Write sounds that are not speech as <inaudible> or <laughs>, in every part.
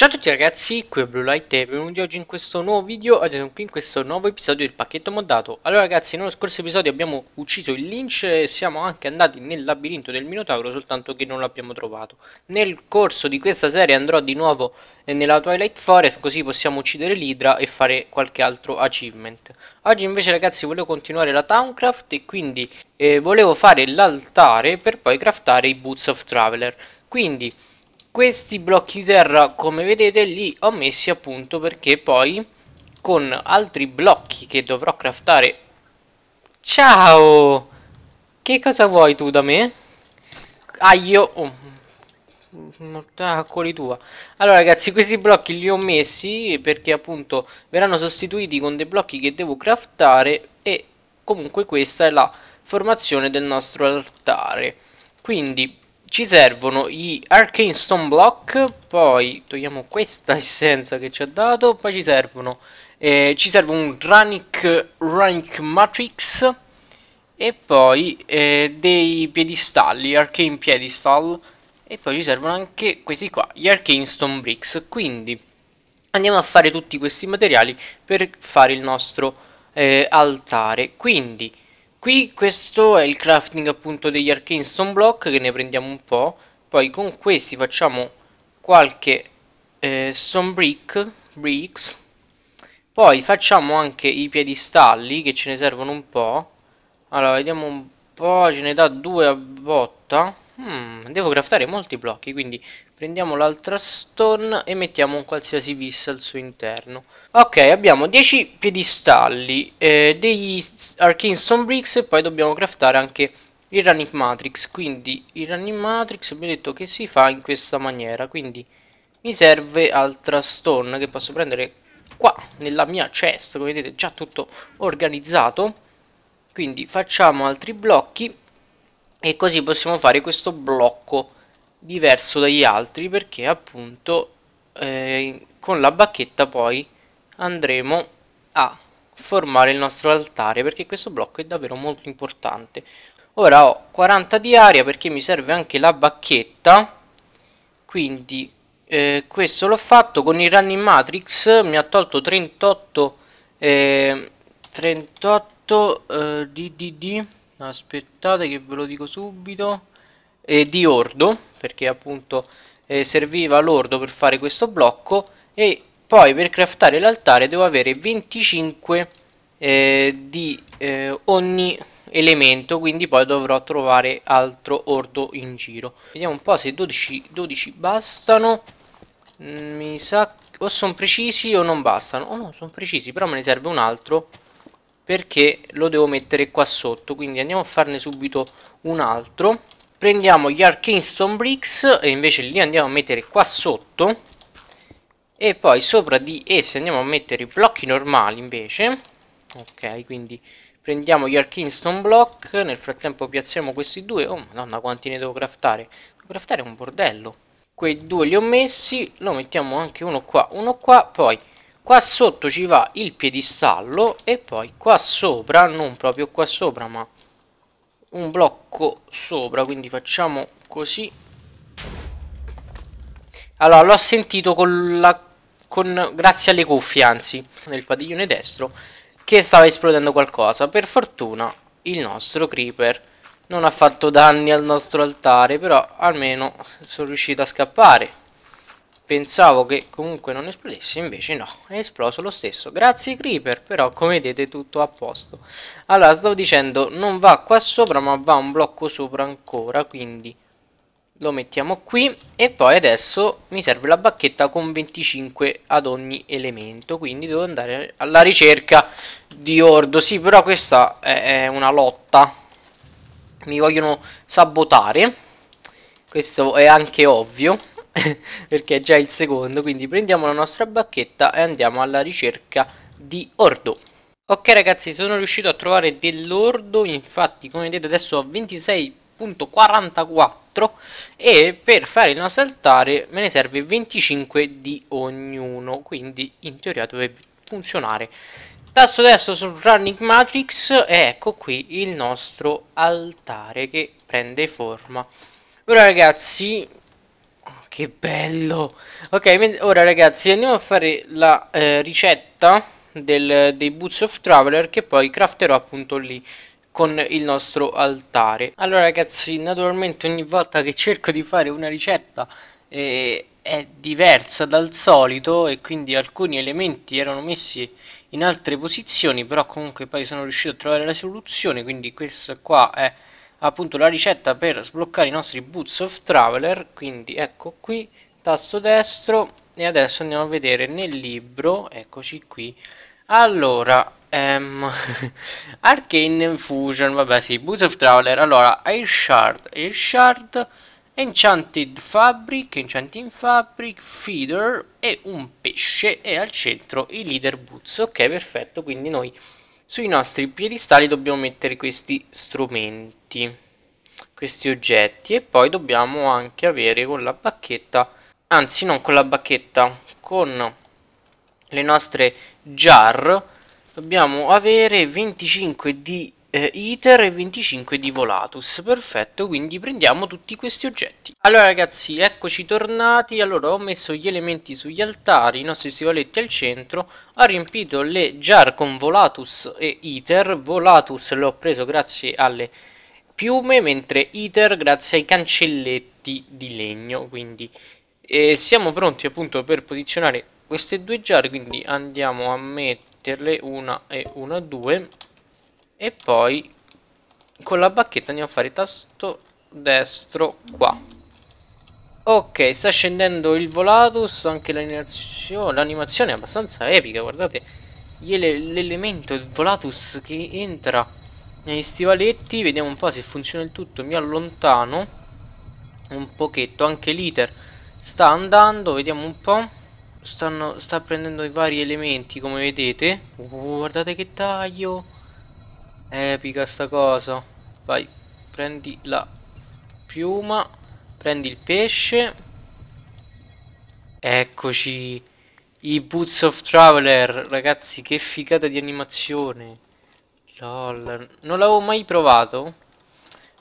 Ciao a tutti ragazzi, qui è Blue Light e benvenuti oggi in questo nuovo video, oggi siamo qui in questo nuovo episodio del pacchetto moddato Allora ragazzi, nello scorso episodio abbiamo ucciso il Lynch e siamo anche andati nel labirinto del Minotauro, soltanto che non l'abbiamo trovato Nel corso di questa serie andrò di nuovo eh, nella Twilight Forest, così possiamo uccidere l'Hydra e fare qualche altro achievement Oggi invece ragazzi volevo continuare la Towncraft e quindi eh, volevo fare l'altare per poi craftare i Boots of Traveler Quindi questi blocchi di terra come vedete li ho messi appunto perché poi con altri blocchi che dovrò craftare ciao che cosa vuoi tu da me? aglio ah, io oh. tua allora ragazzi questi blocchi li ho messi perché appunto verranno sostituiti con dei blocchi che devo craftare e comunque questa è la formazione del nostro altare quindi ci servono gli arcane stone block poi togliamo questa <laughs> essenza che ci ha dato poi ci servono eh, ci serve un runic, rank matrix e poi eh, dei piedistalli arcane piedistall e poi ci servono anche questi qua gli arcane stone bricks quindi andiamo a fare tutti questi materiali per fare il nostro eh, altare quindi Qui questo è il crafting appunto degli arcane stone block che ne prendiamo un po', poi con questi facciamo qualche eh, stone brick, bricks, poi facciamo anche i piedistalli che ce ne servono un po', allora vediamo un po', ce ne dà due a botta, Hmm, devo craftare molti blocchi, quindi prendiamo l'altra stone e mettiamo un qualsiasi vis al suo interno. Ok, abbiamo 10 piedistalli, eh, degli arcane stone bricks e poi dobbiamo craftare anche il running matrix. Quindi il running matrix abbiamo detto che si fa in questa maniera, quindi mi serve altra stone che posso prendere qua nella mia chest, come vedete già tutto organizzato. Quindi facciamo altri blocchi e così possiamo fare questo blocco diverso dagli altri perché appunto eh, con la bacchetta poi andremo a formare il nostro altare perché questo blocco è davvero molto importante ora ho 40 di aria perché mi serve anche la bacchetta quindi eh, questo l'ho fatto con il running matrix mi ha tolto 38 eh, 38 eh, di, di, di aspettate che ve lo dico subito eh, di ordo perché appunto eh, serviva l'ordo per fare questo blocco e poi per craftare l'altare devo avere 25 eh, di eh, ogni elemento quindi poi dovrò trovare altro ordo in giro vediamo un po' se 12, 12 bastano mm, mi sa o sono precisi o non bastano oh no sono precisi però me ne serve un altro perché lo devo mettere qua sotto quindi andiamo a farne subito un altro prendiamo gli arcane stone bricks e invece li andiamo a mettere qua sotto e poi sopra di essi andiamo a mettere i blocchi normali invece ok quindi prendiamo gli arcane stone block nel frattempo piazziamo questi due oh madonna quanti ne devo craftare devo craftare un bordello quei due li ho messi lo mettiamo anche uno qua uno qua poi qua sotto ci va il piedistallo e poi qua sopra non proprio qua sopra ma un blocco sopra quindi facciamo così allora l'ho sentito con la con, grazie alle cuffie anzi nel padiglione destro che stava esplodendo qualcosa per fortuna il nostro creeper non ha fatto danni al nostro altare però almeno sono riuscito a scappare Pensavo che comunque non esplodesse, invece no, è esploso lo stesso. Grazie Creeper, però come vedete tutto a posto. Allora, stavo dicendo, non va qua sopra, ma va un blocco sopra ancora, quindi lo mettiamo qui. E poi adesso mi serve la bacchetta con 25 ad ogni elemento, quindi devo andare alla ricerca di ordo. Sì, però questa è una lotta. Mi vogliono sabotare, questo è anche ovvio <laughs> perché è già il secondo, quindi prendiamo la nostra bacchetta e andiamo alla ricerca di ordo. Ok ragazzi, sono riuscito a trovare dell'ordo, infatti come vedete adesso ho 26.44 e per fare il nostro altare me ne serve 25 di ognuno, quindi in teoria dovrebbe funzionare. Tasto adesso su Running Matrix e ecco qui il nostro altare che prende forma. Ora ragazzi Oh, che bello! Ok, ora ragazzi andiamo a fare la eh, ricetta del, dei Boots of Traveler che poi crafterò appunto lì con il nostro altare. Allora ragazzi, naturalmente ogni volta che cerco di fare una ricetta eh, è diversa dal solito e quindi alcuni elementi erano messi in altre posizioni, però comunque poi sono riuscito a trovare la soluzione, quindi questa qua è appunto la ricetta per sbloccare i nostri Boots of Traveler, quindi ecco qui, tasto destro e adesso andiamo a vedere nel libro, eccoci qui, allora, um, <laughs> Arcane Fusion, vabbè sì, Boots of Traveler, allora, Air Shard, Air Shard, Enchanted Fabric, Enchanting Fabric, Feeder e un pesce e al centro i Leader Boots, ok perfetto, quindi noi sui nostri piedistalli dobbiamo mettere questi strumenti questi oggetti e poi dobbiamo anche avere con la bacchetta anzi non con la bacchetta con le nostre jar dobbiamo avere 25 di eh, Iter e 25 di Volatus, perfetto, quindi prendiamo tutti questi oggetti. Allora ragazzi, eccoci tornati, allora ho messo gli elementi sugli altari, i nostri stivaletti al centro, ho riempito le jar con Volatus e Iter, Volatus l'ho preso grazie alle piume, mentre Iter grazie ai cancelletti di legno, quindi eh, siamo pronti appunto per posizionare queste due jar, quindi andiamo a metterle una e una due e poi con la bacchetta andiamo a fare tasto destro qua. Ok, sta scendendo il Volatus, anche l'animazione è abbastanza epica, guardate. L'elemento, il Volatus che entra negli stivaletti, vediamo un po' se funziona il tutto, mi allontano un pochetto, anche l'iter sta andando, vediamo un po'. Stanno, sta prendendo i vari elementi come vedete. Uh, guardate che taglio! Epica sta cosa. Vai, prendi la piuma, prendi il pesce. Eccoci. I Boots of Traveler, ragazzi, che figata di animazione. Lol, non l'avevo mai provato.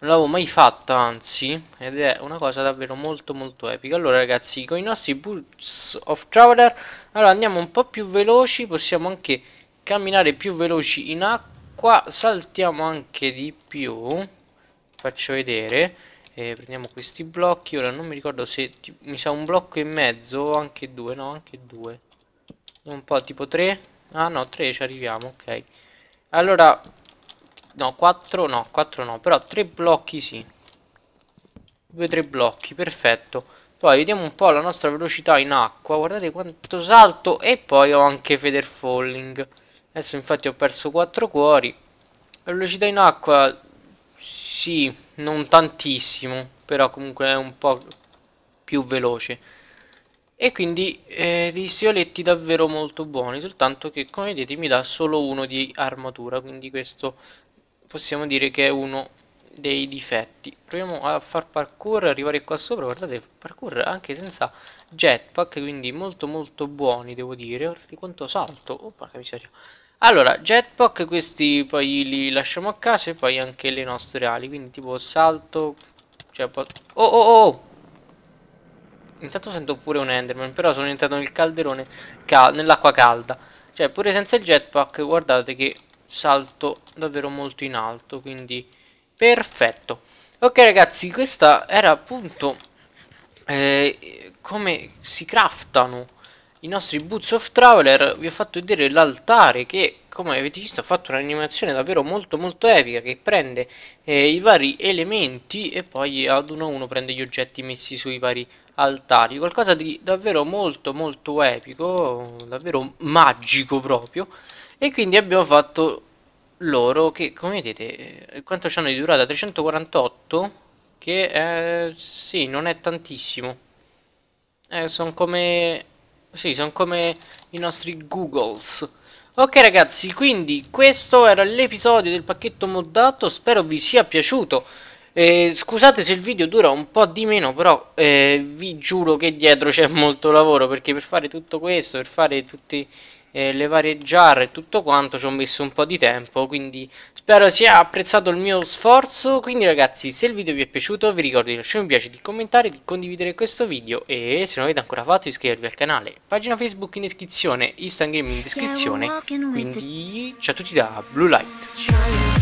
Non l'avevo mai fatto anzi. Ed è una cosa davvero molto molto epica. Allora, ragazzi, con i nostri Boots of Traveler, allora andiamo un po' più veloci. Possiamo anche camminare più veloci in acqua qua saltiamo anche di più faccio vedere eh, prendiamo questi blocchi ora non mi ricordo se mi sa un blocco e mezzo o anche due no anche due un po' tipo tre ah no tre ci arriviamo ok allora no quattro no quattro no però tre blocchi sì due tre blocchi perfetto poi vediamo un po' la nostra velocità in acqua guardate quanto salto e poi ho anche feather falling Adesso infatti ho perso 4 cuori. velocità in acqua, sì, non tantissimo, però comunque è un po' più veloce. E quindi eh, dei sioletti davvero molto buoni, soltanto che come vedete mi dà solo uno di armatura, quindi questo possiamo dire che è uno dei difetti proviamo a far parkour arrivare qua sopra guardate parkour anche senza jetpack quindi molto molto buoni devo dire guardate quanto salto oh porca miseria allora, jetpack, questi poi li lasciamo a casa e poi anche le nostre ali. Quindi tipo salto... Cioè, oh, oh oh oh! Intanto sento pure un enderman, però sono entrato nel calderone, cal nell'acqua calda. Cioè, pure senza il jetpack, guardate che salto davvero molto in alto, quindi perfetto. Ok ragazzi, questa era appunto eh, come si craftano i nostri Boots of Traveler vi ho fatto vedere l'altare che come avete visto ha fatto un'animazione davvero molto molto epica che prende eh, i vari elementi e poi ad uno a uno prende gli oggetti messi sui vari altari qualcosa di davvero molto molto epico davvero magico proprio e quindi abbiamo fatto loro che come vedete eh, quanto hanno di durata 348 che eh, sì non è tantissimo eh, sono come sì, sono come i nostri Googles. Ok ragazzi, quindi questo era l'episodio del pacchetto moddato, spero vi sia piaciuto. Eh, scusate se il video dura un po' di meno, però eh, vi giuro che dietro c'è molto lavoro, perché per fare tutto questo, per fare tutti eh, le varie jar e tutto quanto ci ho messo un po' di tempo quindi spero sia apprezzato il mio sforzo quindi ragazzi se il video vi è piaciuto vi ricordo di lasciare un piace, di commentare, di condividere questo video e se non avete ancora fatto iscrivervi al canale pagina facebook in descrizione, instagram in descrizione quindi ciao a tutti da Blue Light